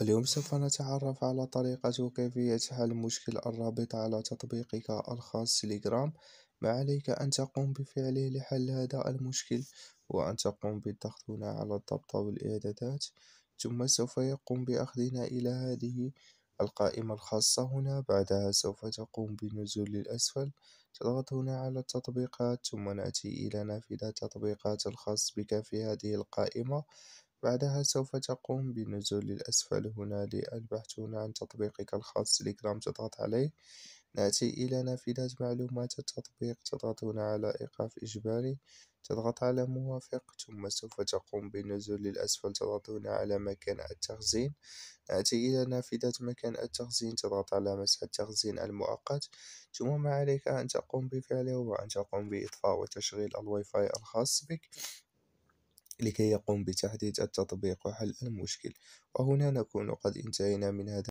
اليوم سوف نتعرف على طريقة وكيفية حل مشكل الرابط على تطبيقك الخاص تليجرام ما عليك أن تقوم بفعله لحل هذا المشكل وأن تقوم بالضغط هنا على الضبط والإعدادات ثم سوف يقوم بأخذنا إلى هذه القائمة الخاصة هنا بعدها سوف تقوم بالنزول للأسفل تضغط هنا على التطبيقات ثم نأتي إلى نافذة التطبيقات الخاص بك في هذه القائمة بعدها سوف تقوم بالنزول للأسفل هنا للبحث هنا عن تطبيقك الخاص تليجرام تضغط عليه نأتي إلى نافذة معلومات التطبيق تضغط هنا على إيقاف إجباري تضغط على موافق ثم سوف تقوم بالنزول للأسفل تضغط هنا على مكان التخزين نأتي إلى نافذة مكان التخزين تضغط على مسح التخزين المؤقت ثم ما عليك أن تقوم بفعله هو أن تقوم بإطفاء وتشغيل الواي فاي الخاص بك لكي يقوم بتحديد التطبيق وحل المشكل وهنا نكون قد انتهينا من هذا